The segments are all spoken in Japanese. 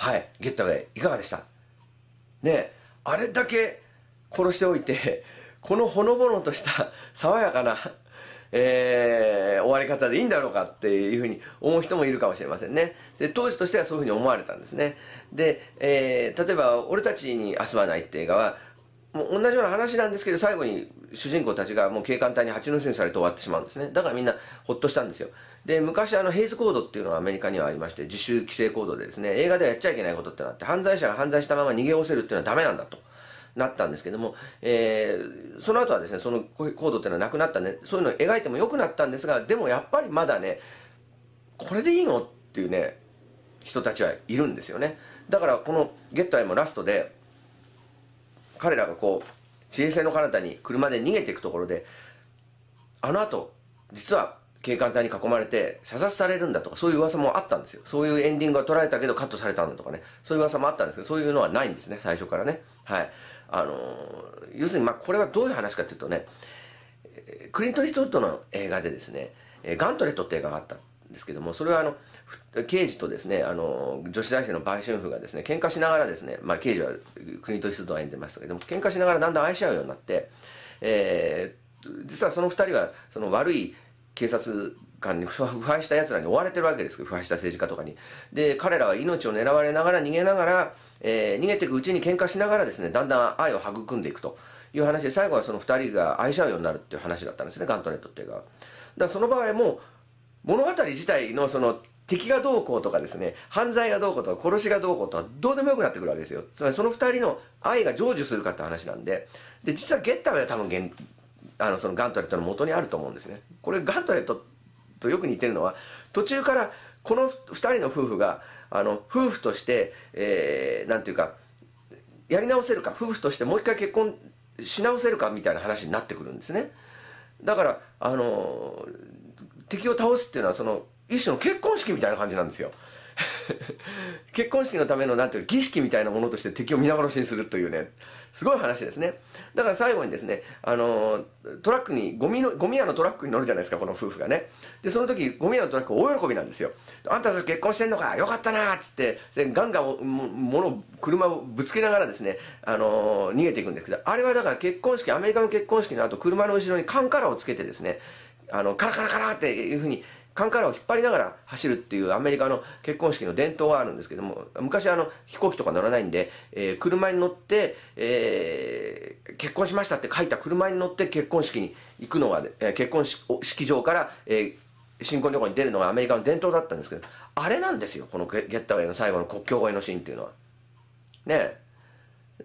はい、ゲットウェイ、いかがでしたね、あれだけ殺しておいて、このほのぼのとした爽やかな、えー、終わり方でいいんだろうかっていうふうに思う人もいるかもしれませんね。で当時としてはそういうふうに思われたんですね。で、えー、例えば、俺たちに明日はないって映画は、もう同じような話なんですけど、最後に主人公たちがもう警官隊に蜂の巣にされて終わってしまうんですね。だからみんなほっとしたんですよ。で、昔あのヘイズコードっていうのはアメリカにはありまして、自主規制コードでですね、映画ではやっちゃいけないことってなって、犯罪者が犯罪したまま逃げおせるっていうのはダメなんだと。なったんですけども、えー、その後はですね、そのコードっていうのはなくなったね、そういうのを描いても良くなったんですが、でもやっぱりまだね、これでいいのっていうね、人たちはいるんですよね。だからこのゲットアイもラストで、彼らがこう、地平線の彼方に車で逃げていくところで、あの後、実は警官隊に囲まれて射殺されるんだとか、そういう噂もあったんですよ。そういうエンディングが捉えたけどカットされたんだとかね。そういう噂もあったんですけど、そういうのはないんですね、最初からね。はい。あのー、要するに、まあ、これはどういう話かというとね、クリント・ヒストウッドの映画でですね、ガントレットって映画があったんですけども、それはあの、刑事とですね、あの、女子大生の売春婦がですね、喧嘩しながらですね、まあ、刑事はクリント・ヒストウッドは演じましたけども、喧嘩しながらだんだん愛し合うようになって、えー、実はその二人は、その悪い、警察官に腐敗した奴らに追われてるわけですけど、腐敗した政治家とかに。で、彼らは命を狙われながら逃げながら、えー、逃げていくうちに喧嘩しながらですね、だんだん愛を育んでいくという話で、最後はその二人が愛し合うようになるっていう話だったんですね、ガントネットっていうか。だからその場合も、物語自体のその敵がどうこうとかですね、犯罪がどうこうとか、殺しがどうこうとか、どうでもよくなってくるわけですよ。つまりその二人の愛が成就するかって話なんで、で、実はゲッターは多分原あのそのガントレットの元にあると思うんですねこれガントレットとよく似てるのは途中からこの2人の夫婦があの夫婦として何、えー、て言うかやり直せるか夫婦としてもう一回結婚し直せるかみたいな話になってくるんですねだからあの敵を倒すっていうのはその一種の結婚式みたいな感じなんですよ 結婚式のためのなんていう儀式みたいなものとして敵を皆殺しにするというねすごい話ですね。だから最後にですね、あのー、トラックに、ゴミの、ゴミ屋のトラックに乗るじゃないですか、この夫婦がね。で、その時、ゴミ屋のトラック大喜びなんですよ。あんたたち結婚してんのかよかったなっつって、ガンガン、物、車をぶつけながらですね、あのー、逃げていくんですけど、あれはだから結婚式、アメリカの結婚式の後、車の後ろにカンカラーをつけてですね、あの、カラカラカラっていうふうに、カンカラを引っ張りながら走るっていうアメリカの結婚式の伝統があるんですけども、昔あの飛行機とか乗らないんで、えー、車に乗って、えー、結婚しましたって書いた車に乗って結婚式に行くのが、えー、結婚式場から、え新婚旅行に出るのがアメリカの伝統だったんですけど、あれなんですよ、このゲッタウェイの最後の国境越えのシーンっていうのは。ね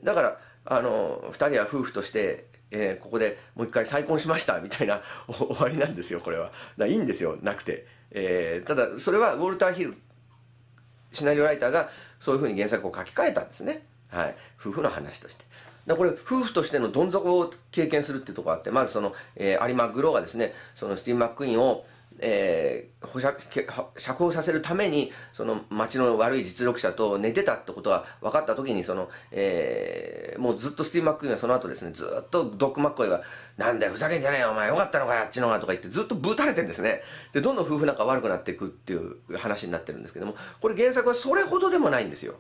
だから、あの、二人は夫婦として、えー、ここでもう一回再婚しましたみたいな 終わりなんですよこれは。いいんですよなくて、えー、ただそれはウォルター・ヒルシナリオライターがそういうふうに原作を書き換えたんですね、はい、夫婦の話として。だこれ夫婦としてのどん底を経験するっていうところがあってまずその、えー、有馬グローがですねそのスティーブ・マックイーンをえー、保釈釈放させるためにその町の悪い実力者と寝てたってことは分かった時にその、えー、もうずっとスティーブ・マックイーンはその後ですねずっとドック・マッコイが「なんだよふざけんじゃねえよお前よかったのかあっちのが」とか言ってずっとぶたれてんですねでどんどん夫婦仲悪くなっていくっていう話になってるんですけどもこれ原作はそれほどでもないんですよ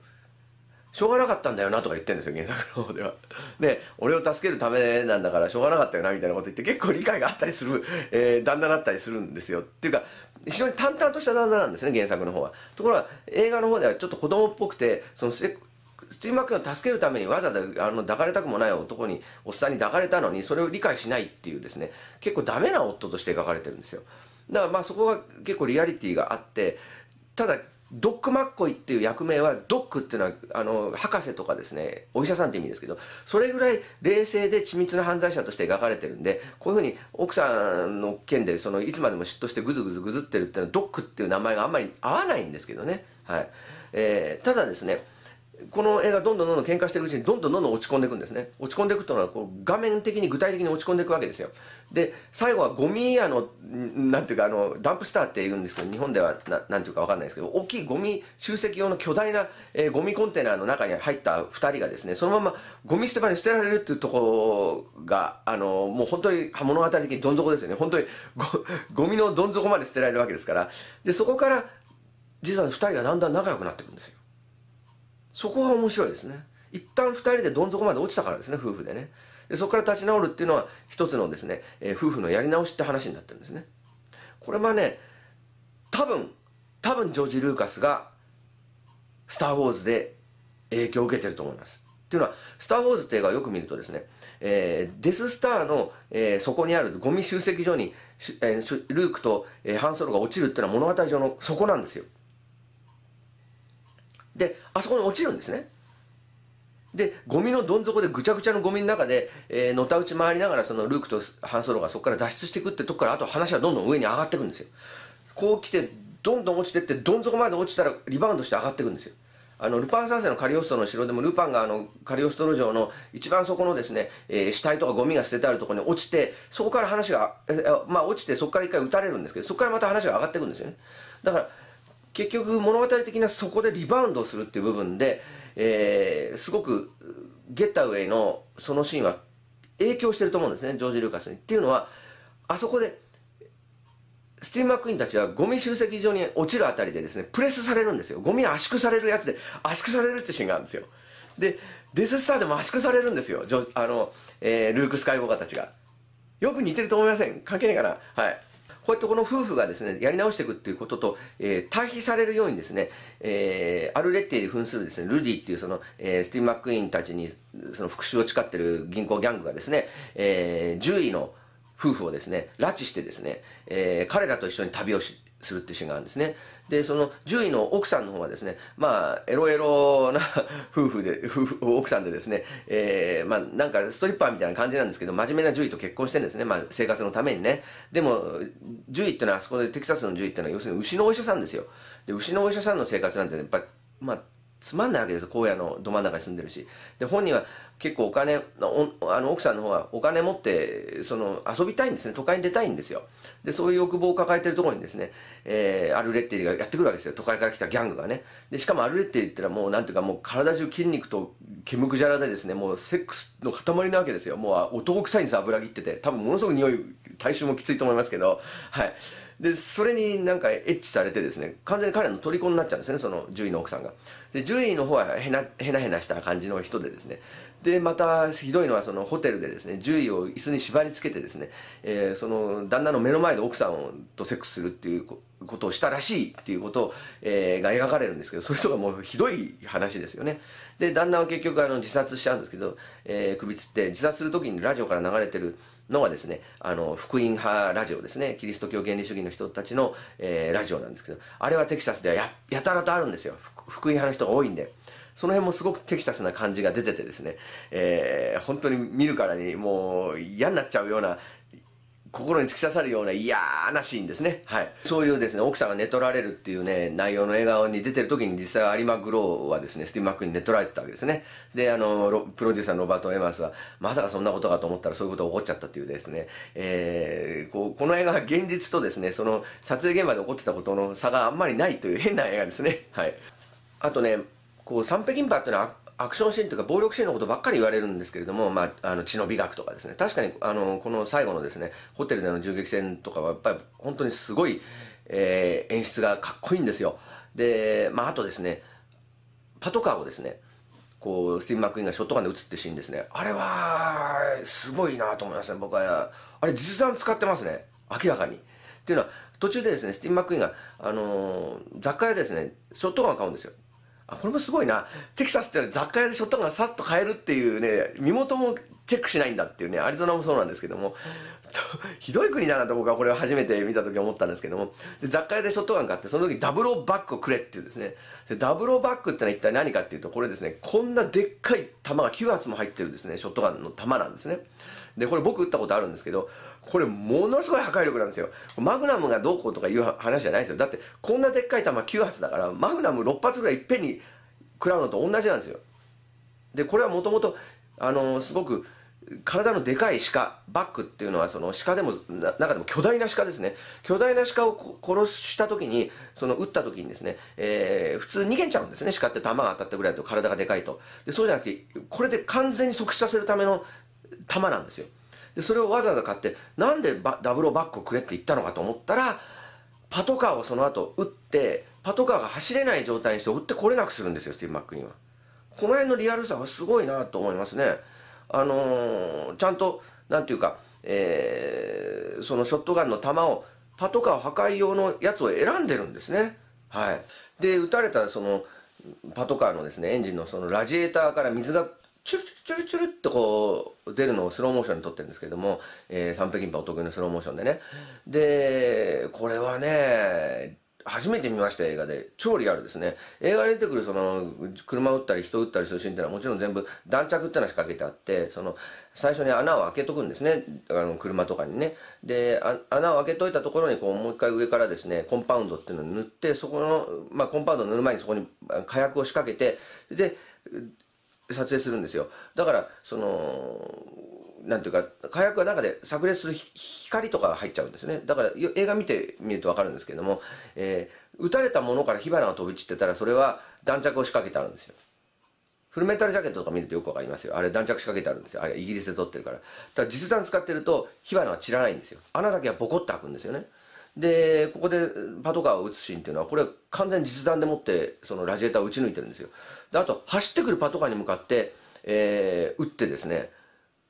しょうがなかったんだよなとか言ってるんですよ、原作の方では。で、俺を助けるためなんだからしょうがなかったよなみたいなこと言って結構理解があったりする、えー、旦那だったりするんですよ。っていうか、非常に淡々とした旦那なんですね、原作の方は。ところが、映画の方ではちょっと子供っぽくて、そのスティーマックを助けるためにわざわざあの抱かれたくもない男に、おっさんに抱かれたのに、それを理解しないっていうですね、結構ダメな夫として描かれてるんですよ。だからまあそこが結構リアリティがあって、ただドックマッコイっていう役名は、ドックっていうのは、あの、博士とかですね、お医者さんって意味ですけど、それぐらい冷静で緻密な犯罪者として描かれてるんで、こういうふうに奥さんの件で、その、いつまでも嫉妬してぐずぐずぐずってるっていうのは、ドックっていう名前があんまり合わないんですけどね。はい。えー、ただですね、この映画どんどんどんどん喧嘩していくうちにどんどんどんどん落ち込んでいくんですね落ち込んでいくというのはこう画面的に具体的に落ち込んでいくわけですよで最後はゴミ屋のなんていうかあのダンプスターって言うんですけど日本ではななんていうかわかんないですけど大きいゴミ集積用の巨大な、えー、ゴミコンテナの中に入った2人がですねそのままゴミ捨て場に捨てられるっていうところがあのもう本当に物語的にどん底ですよね本当にゴミのどん底まで捨てられるわけですからでそこから実は2人がだんだん仲良くなっていくんですよそこが面白いですね一旦二人でどん底まで落ちたからですね夫婦でねでそこから立ち直るっていうのは一つのですね、えー、夫婦のやり直しって話になってるんですねこれはね多分多分ジョージ・ルーカスが「スター・ウォーズ」で影響を受けてると思いますっていうのは「スター・ウォーズ」って映画をよく見るとですね、えー、デス・スターの、えー、こにあるゴミ集積所に、えー、ルークと、えー、ハンソロが落ちるっていうのは物語上の底なんですよであそこに落ちるんですねでゴミのどん底でぐちゃぐちゃのゴミの中で、えー、のたうち回りながらそのルークとハンソロがそこから脱出していくってとこからあと話はどんどん上に上がっていくんですよこう来てどんどん落ちてってどん底まで落ちたらリバウンドして上がっていくんですよあのルパン三世のカリオストロの城でもルパンがあのカリオストロ城の一番そこのですね、えー、死体とかゴミが捨ててあるところに落ちてそこから話が、えまあ、落ちてそこから一回撃たれるんですけどそこからまた話が上がっていくんですよねだから結局物語的なそこでリバウンドするっていう部分で、えー、すごくゲッタウェイのそのシーンは影響してると思うんですねジョージ・ルーカスに。っていうのはあそこでスティーマックインたちはゴミ集積場に落ちるあたりでですねプレスされるんですよゴミ圧縮されるやつで圧縮されるってシーンがあるんですよでデス・スターでも圧縮されるんですよあの、えー、ルーク・スカイウォーカーたちがよく似てると思いません関係ないかなはいこうやってこの夫婦がですね、やり直していくっていうことと、えー、対比されるようにですね、えー、アルレッティに扮するですね、ルディっていうその、えー、スティーブ・マックイーンたちに、その復讐を誓ってる銀行ギャングがですね、えー、獣医の夫婦をですね、拉致してですね、えー、彼らと一緒に旅をし、するっていうシーンがあるんですね。で、その獣医の奥さんの方はですね、まあ、エロエロな 夫婦で、夫婦、奥さんでですね、えー、まあ、なんかストリッパーみたいな感じなんですけど、真面目な獣医と結婚してるんですね、まあ、生活のためにね。でも、獣医ってのは、あそこでテキサスの10位ってのは、要するに牛のお医者さんですよ。で、牛のお医者さんの生活なんて、ね、やっぱ、まあ、つまんないわけですよ荒野のど真ん中に住んでるしで本人は結構お金あの奥さんの方はお金持ってその遊びたいんですね都会に出たいんですよでそういう欲望を抱えてるところにですね、えー、アルレッティがやってくるわけですよ都会から来たギャングがねでしかもアルレッティってのはもうなんていうかもう体中筋肉と毛むくじゃらでですねもうセックスの塊なわけですよもう男臭いんです油切ってて多分ものすごく匂い体臭もきついと思いますけどはいで、それになんかエッチされてですね、完全に彼の虜になっちゃうんですね、その獣医の奥さんが。で、獣医の方はへな、へなへなした感じの人でですね、で、またひどいのはそのホテルでですね、獣医を椅子に縛り付けてですね、えー、その旦那の目の前で奥さんとセックスするっていうことをしたらしいっていうことを、えー、が描かれるんですけど、それとかもうひどい話ですよね。で、旦那は結局あの自殺しちゃうんですけど、えー、首つって自殺するときにラジオから流れてる、のはですね、あの、福音派ラジオですね、キリスト教原理主義の人たちの、えー、ラジオなんですけど、あれはテキサスではや、やたらとあるんですよ。福音派の人が多いんで。その辺もすごくテキサスな感じが出ててですね、えー、本当に見るからにもう嫌になっちゃうような、心に突き刺さるような嫌なシーンですね。はい。そういうですね、奥さんが寝取られるっていうね、内容の映画に出てる時に実際アリマグローはですね、スティーブ・マックに寝取られてたわけですね。で、あの、プロデューサーのロバート・エマースは、まさかそんなことかと思ったらそういうことが起こっちゃったっていうですね、えー、こう、この映画は現実とですね、その撮影現場で起こってたことの差があんまりないという変な映画ですね。はい。あとね、こう、三ン銀っていうのはアクションシーンというか暴力シーンのことばっかり言われるんですけれども、まあ、あの血の美学とかですね確かにあのこの最後のですねホテルでの銃撃戦とかはやっぱり本当にすごい、えー、演出がかっこいいんですよで、まあ、あとですねパトカーをですねこうスティーブ・マックインがショットガンで撃つってシーンですねあれはすごいなと思いますね僕はあれ実弾使ってますね明らかにっていうのは途中でですねスティーブ・マックインが、あのー、雑貨屋でですねショットガンを買うんですよあこれもすごいなテキサスって雑貨屋でショットガンさっと買えるっていうね身元もチェックしないんだっていうねアリゾナもそうなんですけどもひどい国だなと僕はこれを初めて見た時思ったんですけどもで雑貨屋でショットガン買ってその時ダブルバックをくれっていうですねでダブルバックってのは一体何かっていうとこれですねこんなでっかい弾が9発も入ってるですねショットガンの弾なんですね。で、これ僕打ったことあるんですけど、これものすごい破壊力なんですよ。マグナムがどうこうとかいう話じゃないですよ。だって、こんなでっかい弾9発だから、マグナム6発ぐらいいっぺんに食らうのと同じなんですよ。で、これはもともと、あのー、すごく、体のでかい鹿、バックっていうのはその鹿でも、中でも巨大な鹿ですね。巨大な鹿を殺した時に、その撃った時にですね、えー、普通逃げちゃうんですね。鹿って弾が当たったぐらいだと体がでかいと。で、そうじゃなくて、これで完全に即死させるための玉なんですよ。で、それをわざわざ買って、なんでダブルバックをくれって言ったのかと思ったら、パトカーをその後撃って、パトカーが走れない状態にして撃ってこれなくするんですよ、スティーブ・マックには。この辺のリアルさはすごいなと思いますね。あのー、ちゃんと、なんていうか、えー、そのショットガンの弾を、パトカー破壊用のやつを選んでるんですね。はい。で、撃たれたその、パトカーのですね、エンジンのそのラジエーターから水がチュルチュルチュルチュルってこう出るのをスローモーションに撮ってるんですけども、えー、三平銀歯お得意のスローモーションでね。で、これはね、初めて見ました映画で、超リアルですね。映画で出てくるその、車撃ったり人撃ったりするシーンってのはもちろん全部弾着ってのは仕掛けてあって、その、最初に穴を開けとくんですね。あの、車とかにね。で、穴を開けといたところにこう、もう一回上からですね、コンパウンドっていうのを塗って、そこの、まあ、コンパウンドを塗る前にそこに火薬を仕掛けて、で、撮影するんですよ。だから、その、なんていうか、火薬は中で炸裂する光とかが入っちゃうんですね。だから、映画見てみるとわかるんですけども、えー、撃たれたものから火花が飛び散ってたら、それは弾着を仕掛けてあるんですよ。フルメタルジャケットとか見るとよくわかりますよ。あれ弾着仕掛けてあるんですよ。あれイギリスで撮ってるから。ただ実弾使ってると火花は散らないんですよ。穴だけはボコッと開くんですよね。で、ここでパトカーを撃つシーンっていうのは、これ完全に実弾でもって、そのラジエーターを撃ち抜いてるんですよ。で、あと、走ってくるパトカーに向かって、えー、撃ってですね、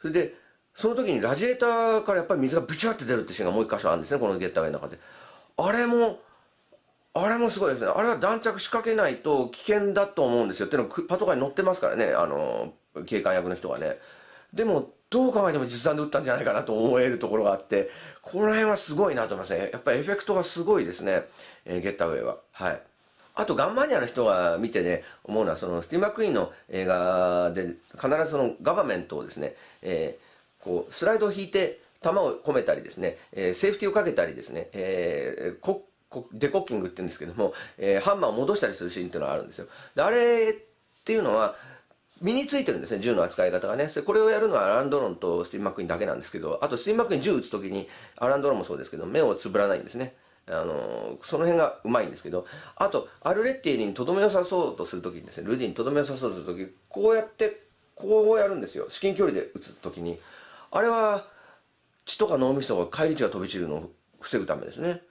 それで、その時にラジエーターからやっぱり水がブチュって出るってシーンがもう一箇所あるんですね、このゲッターウェイの中で。あれも、あれもすごいですね。あれは弾着仕掛けないと危険だと思うんですよ。っていうのパトカーに乗ってますからね、あの、警官役の人がね。でも、どう考えても実弾で打ったんじゃないかなと思えるところがあって、この辺はすごいなと思いますね。やっぱりエフェクトがすごいですね。えー、ゲッタウェイは。はい。あと、ガンマニアの人が見てね、思うのは、その、スティーマークイーンの映画で、必ずその、ガバメントをですね、えー、こう、スライドを引いて、弾を込めたりですね、えー、セーフティーをかけたりですね、えー、こデコッキングって言うんですけども、えー、ハンマーを戻したりするシーンっていうのがあるんですよ。で、あれっていうのは、身についてるんですね、銃の扱い方がね。これをやるのはアランドロンとスティン・マックインだけなんですけど、あとスティン・マックイン銃撃つときに、アランドロンもそうですけど、目をつぶらないんですね。あのー、その辺がうまいんですけど、あと、アルレッティにとどめを刺そうとするときにですね、ルディにとどめを刺そうとするとき、こうやって、こうやるんですよ。至近距離で撃つときに。あれは、血とか脳みそが返り血が飛び散るのを防ぐためですね。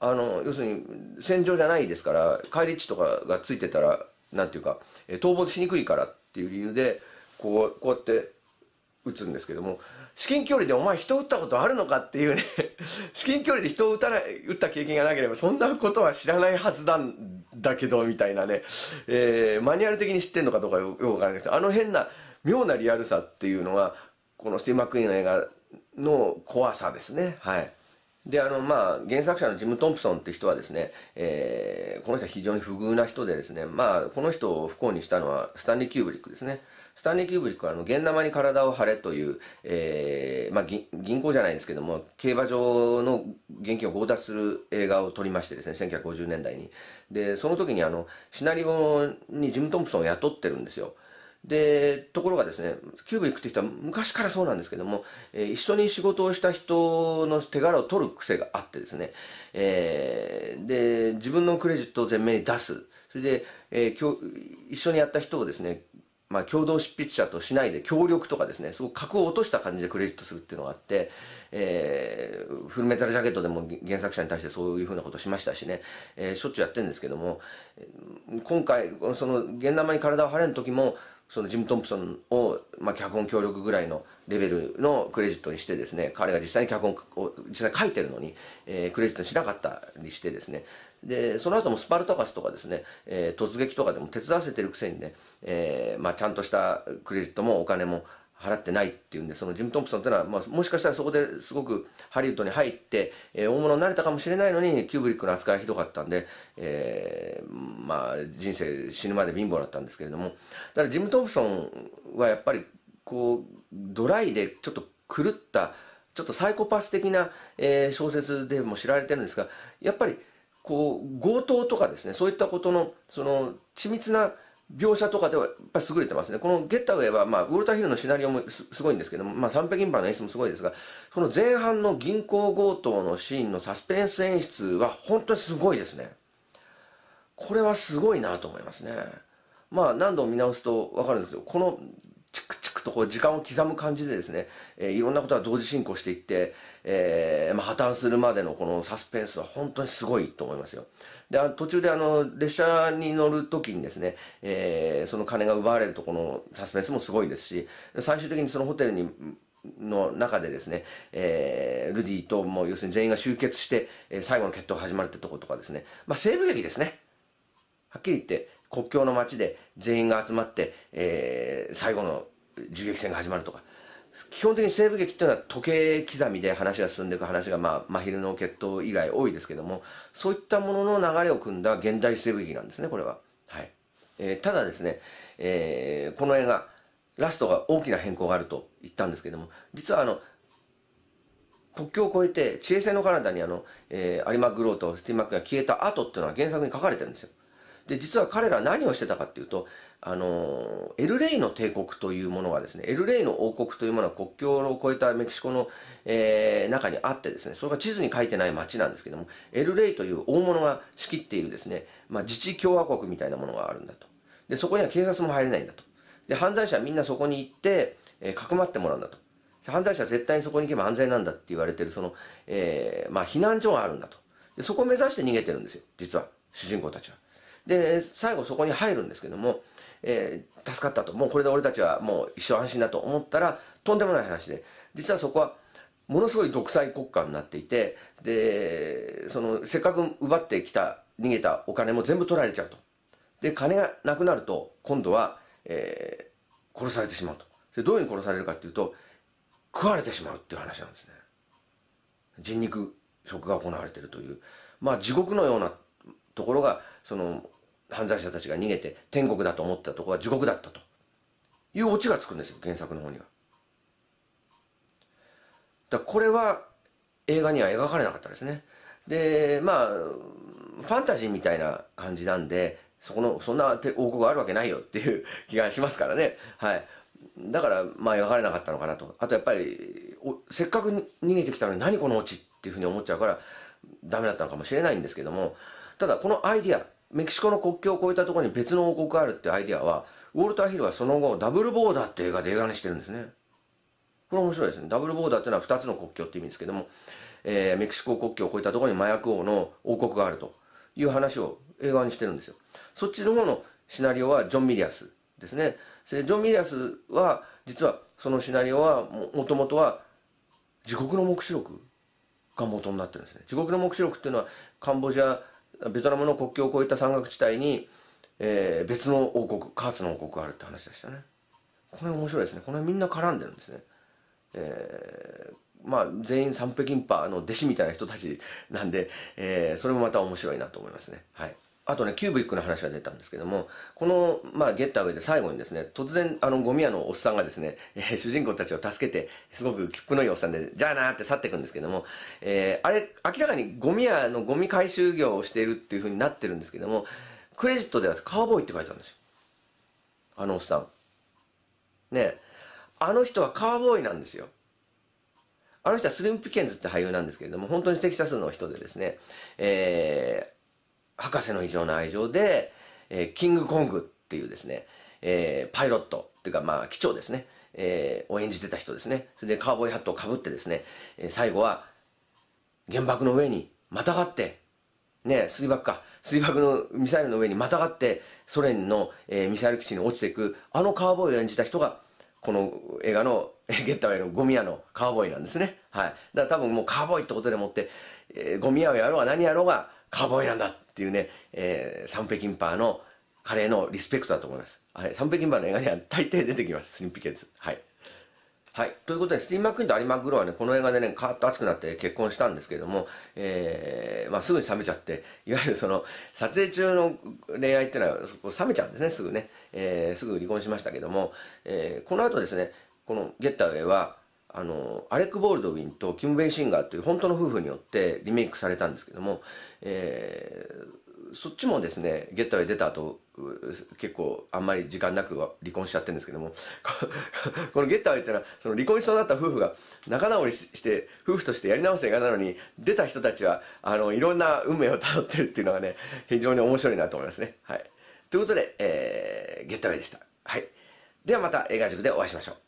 あの、要するに、戦場じゃないですから、返り血とかがついてたら、なんていうか、逃亡しにくいからっていう理由で、こう、こうやって打つんですけども、至近距離でお前人打ったことあるのかっていうね 至近距離で人を打たない、打った経験がなければそんなことは知らないはずなんだけど、みたいなね、えー、マニュアル的に知ってんのかどうかよくわからないけど、あの変な妙なリアルさっていうのが、このスティーマックイーンの映画の怖さですね。はい。であのまあ原作者のジム・トンプソンって人はですね、えー、この人は非常に不遇な人でですねまあこの人を不幸にしたのはスタンリー・キューブリックですねスタンリー・キューブリックはあの現生に体を張れという、えーまあ、銀行じゃないんですけども競馬場の現金を強奪する映画を撮りましてですね1950年代にでその時にあのシナリオにジム・トンプソンを雇ってるんですよで、ところがですね、キューブにくって人は昔からそうなんですけども、えー、一緒に仕事をした人の手柄を取る癖があってですね、えー、で、自分のクレジットを前面に出す。それで、えー、きょ一緒にやった人をですね、まあ、共同執筆者としないで協力とかですね、すごく格を落とした感じでクレジットするっていうのがあって、えー、フルメタルジャケットでも原作者に対してそういうふうなことしましたしね、えー、しょっちゅうやってるんですけども、今回、その、現生に体を張れん時も、そのジム・トンプソンを、まあ、脚本協力ぐらいのレベルのクレジットにしてですね、彼が実際に脚本を実際書いてるのに、えー、クレジットにしなかったりしてですね、で、その後もスパルタカスとかですね、えー、突撃とかでも手伝わせてるくせにね、えー、まあ、ちゃんとしたクレジットもお金も払ってないっていうんで、そのジム・トンプソンってのは、まあ、もしかしたらそこですごくハリウッドに入って、えー、大物になれたかもしれないのに、キューブリックの扱いひどかったんで、えー、まあ、人生死ぬまで貧乏だったんですけれども、だからジム・トンプソンはやっぱり、こう、ドライでちょっと狂った、ちょっとサイコパス的な、えー、小説でも知られてるんですが、やっぱり、こう、強盗とかですね、そういったことの、その、緻密な、描写とかではやっぱ優れてますね。このゲッタウェイは、まあ、ウォルターヒルのシナリオもすごいんですけども、まあ、三平銀版の演出もすごいですが、この前半の銀行強盗のシーンのサスペンス演出は本当にすごいですね。これはすごいなと思いますね。まあ、何度も見直すとわかるんですけど、このチクチクとこう時間を刻む感じでですね、えー、いろんなことが同時進行していって、えー、まあ、破綻するまでのこのサスペンスは本当にすごいと思いますよ。で、途中であの、列車に乗るときにですね、えー、その金が奪われるとこのサスペンスもすごいですし、最終的にそのホテルにの中でですね、えー、ルディともう要するに全員が集結して、えー、最後の決闘が始まるってとことかですね、まあ、西部劇ですね。はっきり言って、国境の街で全員が集まって、えー、最後の銃撃戦が始まるとか。基本的に西部劇っていうのは時計刻みで話が進んでいく話が、まあ、真昼の決闘以来多いですけども、そういったものの流れを組んだ現代西部劇なんですね、これは。はい。えー、ただですね、えー、この映画、ラストが大きな変更があると言ったんですけども、実はあの、国境を越えて、地平線の彼方にあの、えー、有馬グローとスティーマックが消えた後っていうのは原作に書かれてるんですよ。で、実は彼ら何をしてたかっていうと、あの、エルレイの帝国というものはですね、エルレイの王国というものは国境を越えたメキシコの、えー、中にあってですね、それが地図に書いてない街なんですけども、エルレイという大物が仕切っているですね、まあ、自治共和国みたいなものがあるんだと。で、そこには警察も入れないんだと。で、犯罪者はみんなそこに行って、えー、かくまってもらうんだと。犯罪者は絶対にそこに行けば安全なんだって言われてる、その、えー、まあ、避難所があるんだと。で、そこを目指して逃げてるんですよ、実は、主人公たちは。で、最後そこに入るんですけども、えー、助かったと。もうこれで俺たちはもう一生安心だと思ったら、とんでもない話で、実はそこは、ものすごい独裁国家になっていて、で、その、せっかく奪ってきた、逃げたお金も全部取られちゃうと。で、金がなくなると、今度は、えー、殺されてしまうと。で、どういうふうに殺されるかっていうと、食われてしまうっていう話なんですね。人肉食が行われているという、まあ地獄のようなところが、その、犯罪者たちが逃げて天国だと思ったとこは地獄だったというオチがつくんですよ原作の方には。だこれは映画には描かれなかったですね。でまあファンタジーみたいな感じなんでそこのそんな王国あるわけないよっていう 気がしますからね。はい、だからまあ描かれなかったのかなとあとやっぱりせっかく逃げてきたのに何このオチっていうふうに思っちゃうからダメだったのかもしれないんですけどもただこのアイディアメキシコの国境を越えたところに別の王国があるってアイディアは、ウォルター・ヒルはその後、ダブルボーダーって映画で映画にしてるんですね。これ面白いですね。ダブルボーダーっていうのは2つの国境って意味ですけども、えー、メキシコ国境を越えたところに麻薬王の王国があるという話を映画にしてるんですよ。そっちの方のシナリオはジョン・ミリアスですね。ジョン・ミリアスは、実はそのシナリオはも、もともとは地獄の黙示録が元になってるんですね。地獄の黙示録っていうのはカンボジアベトナムの国境を越えた山岳地帯に、えー、別の王国カーツの王国があるって話でしたねこれ面白いですねこれみんな絡んでるんですねえー、まあ全員三ペキンパの弟子みたいな人たちなんで、えー、それもまた面白いなと思いますねはいあとね、キューブ1ックの話が出たんですけども、この、まあ、ゲッターウェイで最後にですね、突然、あの、ゴミ屋のおっさんがですね、えー、主人公たちを助けて、すごくきっくのいいおっさんで、じゃあなーって去っていくんですけども、えー、あれ、明らかにゴミ屋のゴミ回収業をしているっていう風になってるんですけども、クレジットではカウボーイって書いてあるんですよ。あのおっさん。ねあの人はカウボーイなんですよ。あの人はスリム・ピケンズって俳優なんですけれども、本当にテキサスの人でですね、えー、博士の異常な愛情で、えー、キングコングっていうですね、えー、パイロットっていうかまあ機長ですね、えー、を演じてた人ですねそれでカウボーイハットをかぶってですね、え最後は原爆の上にまたがってね、水爆か、水爆のミサイルの上にまたがって、ソ連の、えー、ミサイル基地に落ちていく、あのカーボーイを演じた人が、この映画の、ゲッタウェイのゴミ屋のカーボーイなんですね。はい。だから多分もうカーボーイってことでもって、えー、ゴミ屋をやろうが何やろうが、カーボーイなんだっていうね、えー、サンペキンパーのカレーのリスペクトだと思います。はい、サンペキンパーの映画には大抵出てきます、スリンピケツ。はい。はい。ということで、スティーン・マックインとアリマン・グローはね、この映画でね、カーッと熱くなって結婚したんですけれども、えー、まあ、すぐに冷めちゃって、いわゆるその、撮影中の恋愛っていうのは、こ冷めちゃうんですね、すぐね。えー、すぐ離婚しましたけども、えー、この後ですね、このゲッタウェイは、あの、アレック・ボールドウィンとキム・ベイ・シンガーという本当の夫婦によってリメイクされたんですけども、えー、そっちもですね、ゲットウェイ出た後、結構あんまり時間なく離婚しちゃってるんですけども このゲットウェイってのは、その離婚しそうになった夫婦が仲直りして、夫婦としてやり直す映画なのに、出た人たちは、あの、いろんな運命をたどってるっていうのがね、非常に面白いなと思いますね。はい。ということで、えー、ゲットウェイでした。はい。ではまた映画塾でお会いしましょう。